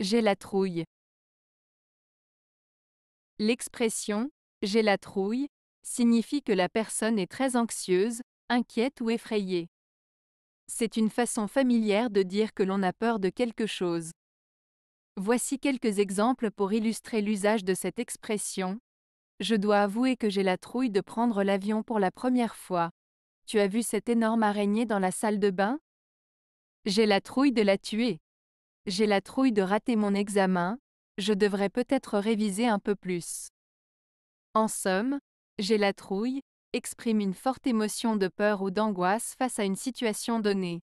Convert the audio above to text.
J'ai la trouille. L'expression J'ai la trouille signifie que la personne est très anxieuse, inquiète ou effrayée. C'est une façon familière de dire que l'on a peur de quelque chose. Voici quelques exemples pour illustrer l'usage de cette expression. Je dois avouer que j'ai la trouille de prendre l'avion pour la première fois. Tu as vu cette énorme araignée dans la salle de bain J'ai la trouille de la tuer. J'ai la trouille de rater mon examen, je devrais peut-être réviser un peu plus. En somme, j'ai la trouille, exprime une forte émotion de peur ou d'angoisse face à une situation donnée.